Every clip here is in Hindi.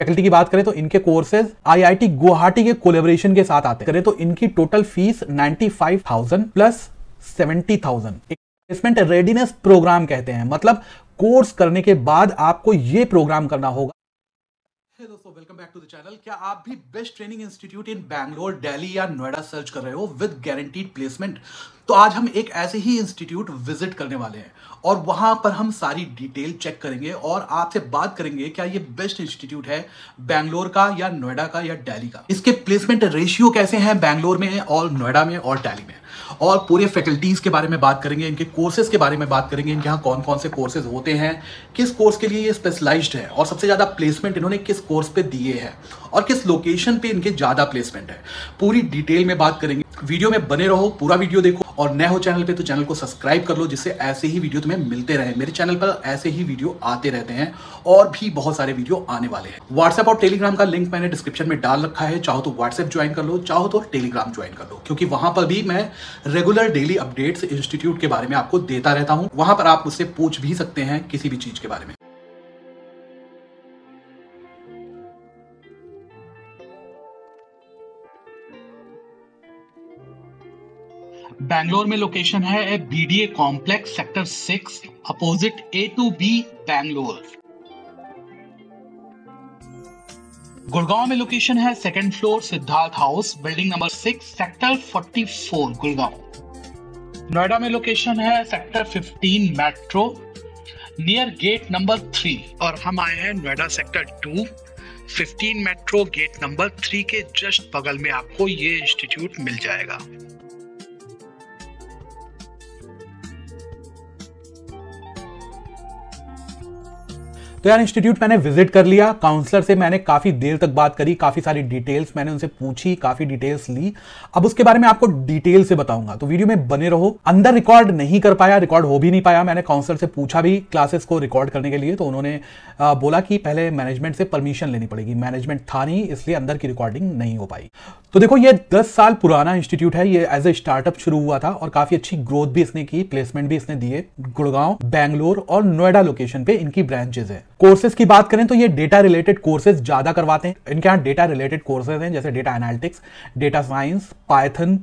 फैकल्टी की बात करें तो इनके कोर्सेज आईआईटी गुवाहाटी के कोलेबोरेशन के साथ आते करें तो इनकी total fees 95,000 plus 70,000 placement readiness programme कहते हैं मतलब कोर्स करने के बाद आपको ये प्रोग्राम करना होगा हे दोस्तों welcome back to the channel क्या आप भी best training institute in Bangalore Delhi या नोएडा सर्च कर रहे हो विद गारंटीड प्लेसमेंट तो आज हम एक ऐसे ही इंस्टीट्यूट विजिट करने वाले हैं और वहां पर हम सारी डिटेल चेक करेंगे और आपसे बात करेंगे क्या ये बेस्ट इंस्टीट्यूट है बैंगलोर का या नोएडा का या डेली का इसके प्लेसमेंट रेशियो कैसे हैं बैंगलोर में और नोएडा में और डेली में और पूरे फैकल्टीज़ के बारे में बात करेंगे इनके कोर्सेज के बारे में बात करेंगे इनके यहाँ कौन कौन से कोर्सेज होते हैं किस कोर्स के लिए ये स्पेशलाइज है और सबसे ज़्यादा प्लेसमेंट इन्होंने किस कोर्स पे दिए हैं और किस लोकेशन पे इनके ज़्यादा प्लेसमेंट है पूरी डिटेल में बात करेंगे वीडियो में बने रहो पूरा वीडियो देखो और नए हो चैनल पे तो चैनल को सब्सक्राइब कर लो जिससे ऐसे ही वीडियो तुम्हें मिलते रहे मेरे चैनल पर ऐसे ही वीडियो आते रहते हैं और भी बहुत सारे वीडियो आने वाले हैं व्हाट्सएप और टेलीग्राम का लिंक मैंने डिस्क्रिप्शन में डाल रखा है चाहो तो व्हाट्सएप ज्वाइन कर लो चाहो तो टेलीग्राम ज्वाइन कर लो क्योंकि वहां पर भी मैं रेगुलर डेली अपडेट्स इंस्टीट्यूट के बारे में आपको देता रहता हूँ वहां पर आप मुझसे पूछ भी सकते हैं किसी भी चीज के बारे में बैंगलोर में लोकेशन है B D A complex sector six opposite A two B Bangalore Gurgaon में लोकेशन है second floor Siddharth house building number six sector forty four Gurgaon Noida में लोकेशन है sector fifteen metro near gate number three और हम आए हैं Noida sector two fifteen metro gate number three के जस्ट बगल में आपको ये इंस्टीट्यूट मिल जाएगा तो यार इंस्टीट्यूट मैंने विजिट कर लिया काउंसलर से मैंने काफ़ी देर तक बात करी काफ़ी सारी डिटेल्स मैंने उनसे पूछी काफ़ी डिटेल्स ली अब उसके बारे में आपको डिटेल से बताऊंगा तो वीडियो में बने रहो अंदर रिकॉर्ड नहीं कर पाया रिकॉर्ड हो भी नहीं पाया मैंने काउंसलर से पूछा भी क्लासेस को रिकॉर्ड करने के लिए तो उन्होंने बोला कि पहले मैनेजमेंट से परमिशन लेनी पड़ेगी मैनेजमेंट था नहीं इसलिए अंदर की रिकॉर्डिंग नहीं हो पाई तो देखो ये दस साल पुराना इंस्टीट्यूट है ये एज ए स्टार्टअप शुरू हुआ था और काफी अच्छी ग्रोथ भी इसने की प्लेसमेंट भी इसने दिए गुड़गांव बैंगलोर और नोएडा लोकेशन पे इनकी ब्रांचेज है कोर्सेज की बात करें तो ये डेटा रिलेटेड कोर्सेज ज्यादा करवाते हैं इनके यहाँ डेटा रिलेटेड कोर्सेज हैं जैसे data analytics data science Python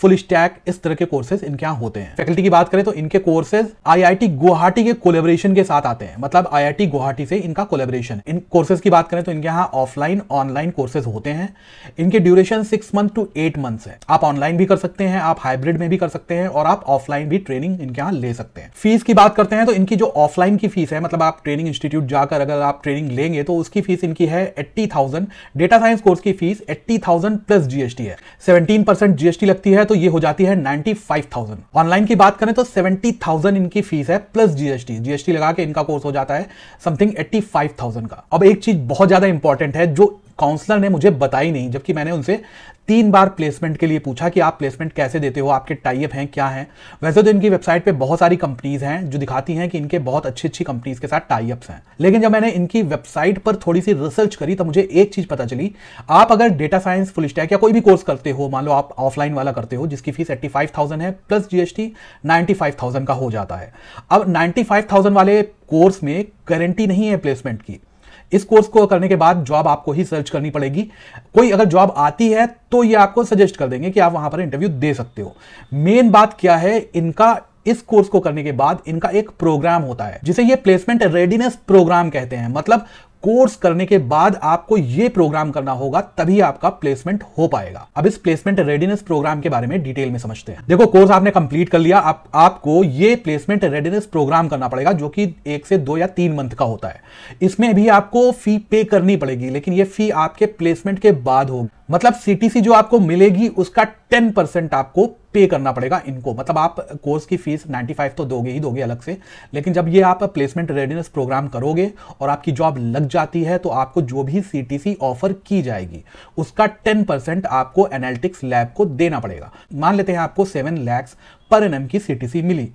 full stack इस तरह के कोर्सेज इनके यहाँ होते हैं फैकल्टी की बात करें तो इनके कोर्सेज आईआईटी गुवाहाटी के कोलेबोरेशन के साथ आते हैं मतलब आईआईटी गुवाहाटी से इनका कोलेबोरेशन इन कोर्सेज की बात करें तो इनके यहाँ ऑफलाइन ऑनलाइन कोर्सेज होते हैं इनके duration six month to eight month है आप ऑनलाइन भी कर सकते हैं आप हाइब्रिड में भी कर सकते हैं और आप ऑफलाइन भी ट्रेनिंग इनके यहाँ ले सकते हैं फीस की बात करते हैं तो इनकी जो ऑफलाइन की फीस है मतलब आप ट्रेनिंग इंस्टीट्यूट जाकर अगर आप ट्रेनिंग लेंगे तो उसकी फीस इनकी है eighty thousand data science course की fees eighty thousand plus GST है सेवनटीन परसेंट जीएसटी लगती है है तो ये हो जाती है फाइव थाउजेंड ऑनलाइन की बात करें तो सेवेंटी थाउजेंड इनकी फीस है प्लस जीएसटी जीएसटी लगा के इनका कोर्स हो जाता है समथिंग एट्टी फाइव थाउजेंड का अब एक चीज बहुत ज्यादा इंपॉर्टेंट है जो काउंसलर ने मुझे बताई नहीं जबकि मैंने उनसे तीन बार प्लेसमेंट के लिए पूछा कि आप प्लेसमेंट कैसे देते हो आपके टाइप हैं क्या हैं वैसे तो इनकी वेबसाइट पे बहुत सारी कंपनीज हैं जो दिखाती हैं कि इनके बहुत अच्छी अच्छी कंपनीज के साथ टाइप्स हैं लेकिन जब मैंने इनकी वेबसाइट पर थोड़ी सी रिसर्च करी तो मुझे एक चीज पता चली आप अगर डेटा साइंस फुल स्टैक या कोई भी कोर्स करते हो मान लो आप ऑफलाइन वाला करते हो जिसकी फीस एट्टी फाइव थाउजेंड है plus GST ninety five thousand का हो जाता है अब नाइन्टी फाइव थाउजेंड वाले कोर्स में गारंटी नहीं है प्लेसमेंट की इस कोर्स को करने के बाद जॉब आपको ही सर्च करनी पड़ेगी कोई अगर जॉब आती है तो ये आपको सजेस्ट कर देंगे कि आप वहां पर इंटरव्यू दे सकते हो मेन बात क्या है इनका इस कोर्स को करने के बाद इनका एक प्रोग्राम होता है जिसे ये प्लेसमेंट रेडीनेस प्रोग्राम कहते हैं मतलब कोर्स करने के बाद आपको ये प्रोग्राम करना होगा तभी आपका प्लेसमेंट हो पाएगा अब इस प्लेसमेंट रेडीनेस प्रोग्राम के बारे में डिटेल में समझते हैं देखो कोर्स आपने कंप्लीट कर लिया आप, आपको ये प्लेसमेंट रेडीनेस प्रोग्राम करना पड़ेगा जो कि एक से दो या तीन मंथ का होता है इसमें भी आपको फी पे करनी पड़ेगी लेकिन ये फी आपके प्लेसमेंट के बाद होगी मतलब सीटीसी जो आपको मिलेगी उसका 10 परसेंट आपको पे करना पड़ेगा इनको मतलब आप कोर्स की फीस 95 तो दोगे ही दोगे अलग से लेकिन जब ये आप प्लेसमेंट रेडीनेस प्रोग्राम करोगे और आपकी जॉब लग जाती है तो आपको जो भी सीटीसी ऑफर की जाएगी उसका 10 परसेंट आपको एनालिटिक्स लैब को देना पड़ेगा मान लेते हैं आपको सेवन लैक्स पर एन की सी मिली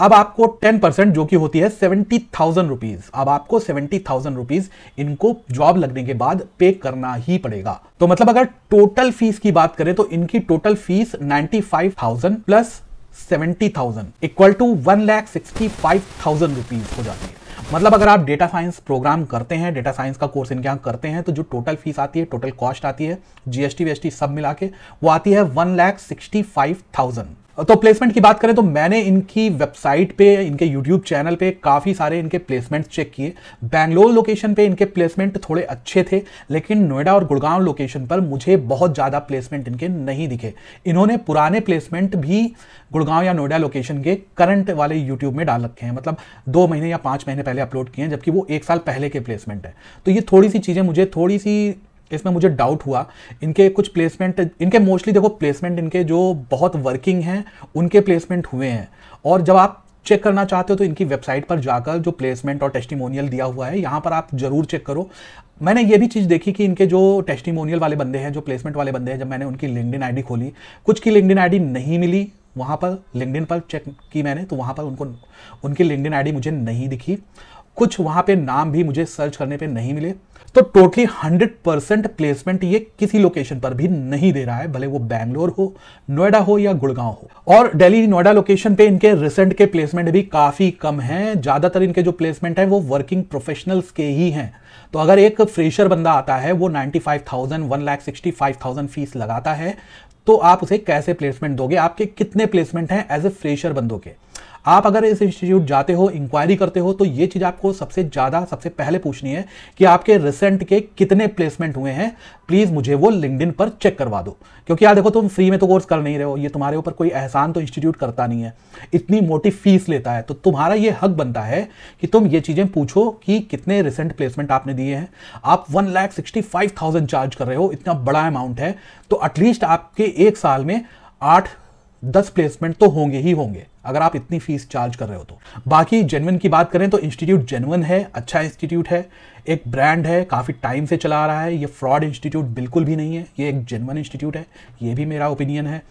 अब आपको टेन परसेंट जो कि होती है सेवेंटी थाउजेंड रुपीज अब आपको सेवेंटी थाउजेंड रुपीज इनको जॉब लगने के बाद पे करना ही पड़ेगा तो मतलब अगर टोटल फीस की बात करें तो इनकी total fees ninety five thousand plus seventy thousand equal to one lakh sixty five thousand rupees हो जाती है मतलब अगर आप डेटा साइंस प्रोग्राम करते हैं डेटा साइंस का कोर्स इनके यहाँ करते हैं तो जो टोटल फीस आती है टोटल कॉस्ट आती है जीएसटी वीएसटी सब मिला के वो आती है one lakh sixty five thousand तो प्लेसमेंट की बात करें तो मैंने इनकी वेबसाइट पे इनके यूट्यूब चैनल पे काफ़ी सारे इनके प्लेसमेंट्स चेक किए बैंगलोर लोकेशन पे इनके प्लेसमेंट थोड़े अच्छे थे लेकिन नोएडा और गुड़गांव लोकेशन पर मुझे बहुत ज़्यादा प्लेसमेंट इनके नहीं दिखे इन्होंने पुराने प्लेसमेंट भी गुड़गांव या नोएडा लोकेशन के करंट वाले यूट्यूब में डाल रखे हैं मतलब दो महीने या पाँच महीने पहले अपलोड किए हैं जबकि वो एक साल पहले के प्लेसमेंट है तो ये थोड़ी सी चीज़ें मुझे थोड़ी सी इसमें मुझे डाउट हुआ इनके कुछ प्लेसमेंट इनके मोस्टली देखो प्लेसमेंट इनके जो बहुत वर्किंग हैं उनके प्लेसमेंट हुए हैं और जब आप चेक करना चाहते हो तो इनकी वेबसाइट पर जाकर जो प्लेसमेंट और टेस्टिमोनियल दिया हुआ है यहाँ पर आप जरूर चेक करो मैंने ये भी चीज़ देखी कि इनके जो टेस्टिमोनियल वाले बंदे हैं जो प्लेसमेंट वाले बंदे हैं जब मैंने उनकी लिंकड इन खोली कुछ की लिंकड इन नहीं मिली वहाँ पर लिंकड पर चेक की मैंने तो वहाँ पर उनको उनकी लिंकड इन मुझे नहीं दिखी कुछ वहां पे नाम भी मुझे सर्च करने पे नहीं मिले तो टोटली हंड्रेड परसेंट प्लेसमेंट ये किसी लोकेशन पर भी नहीं दे रहा है भले वो बैंगलोर हो नोएडा हो या गुड़गांव हो और दिल्ली नोएडा लोकेशन पे इनके रिसेंट के प्लेसमेंट भी काफी कम हैं ज्यादातर इनके जो प्लेसमेंट हैं वो वर्किंग प्रोफेशनल्स के ही हैं तो अगर एक फ्रेशर बंदा आता है वो thousand one lakh thousand fees लगाता है तो आप उसे कैसे प्लेसमेंट दोगे आपके कितने प्लेसमेंट हैं एज ए फ्रेशर बंदों के आप अगर इस इंस्टीट्यूट जाते हो इंक्वायरी करते हो तो ये चीज़ आपको सबसे ज़्यादा सबसे पहले पूछनी है कि आपके रिसेंट के कितने प्लेसमेंट हुए हैं प्लीज़ मुझे वो लिंकड पर चेक करवा दो क्योंकि यार देखो तुम फ्री में तो कोर्स कर नहीं रहे हो ये तुम्हारे ऊपर कोई एहसान तो इंस्टीट्यूट करता नहीं है इतनी मोटी फीस लेता है तो तुम्हारा ये हक बनता है कि तुम ये चीज़ें पूछो कि कितने रिसेंट प्लेसमेंट आपने दिए हैं आप one lakh sixty five thousand charge कर रहे हो इतना बड़ा अमाउंट है तो एटलीस्ट आपके एक साल में आठ दस प्लेसमेंट तो होंगे ही होंगे अगर आप इतनी फीस चार्ज कर रहे हो तो बाकी जेनवन की बात करें तो इंस्टीट्यूट जेनवन है अच्छा इंस्टीट्यूट है एक ब्रांड है काफ़ी टाइम से चला रहा है ये फ्रॉड इंस्टीट्यूट बिल्कुल भी नहीं है ये एक जेनवन इंस्टीट्यूट है ये भी मेरा ओपिनियन है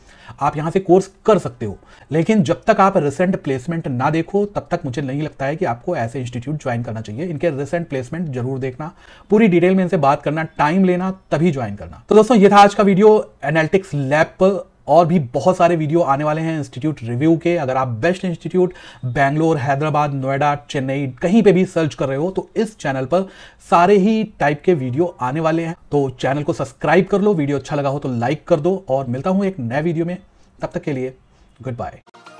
आप यहाँ से कोर्स कर सकते हो लेकिन जब तक आप रिसेंट प्लेसमेंट ना देखो तब तक मुझे नहीं लगता है कि आपको ऐसे इंस्टीट्यूट ज्वाइन करना चाहिए इनके रिसेंट प्लेसमेंट जरूर देखना पूरी डिटेल में इनसे बात करना टाइम लेना तभी ज्वाइन करना तो दोस्तों ये था आज का वीडियो एनालिटिक्स लैब पर और भी बहुत सारे वीडियो आने वाले हैं इंस्टीट्यूट रिव्यू के अगर आप बेस्ट इंस्टीट्यूट बैंगलोर हैदराबाद नोएडा चेन्नई कहीं पे भी सर्च कर रहे हो तो इस चैनल पर सारे ही टाइप के वीडियो आने वाले हैं तो चैनल को सब्सक्राइब कर लो वीडियो अच्छा लगा हो तो लाइक कर दो और मिलता हूँ एक नए वीडियो में तब तक के लिए गुड बाय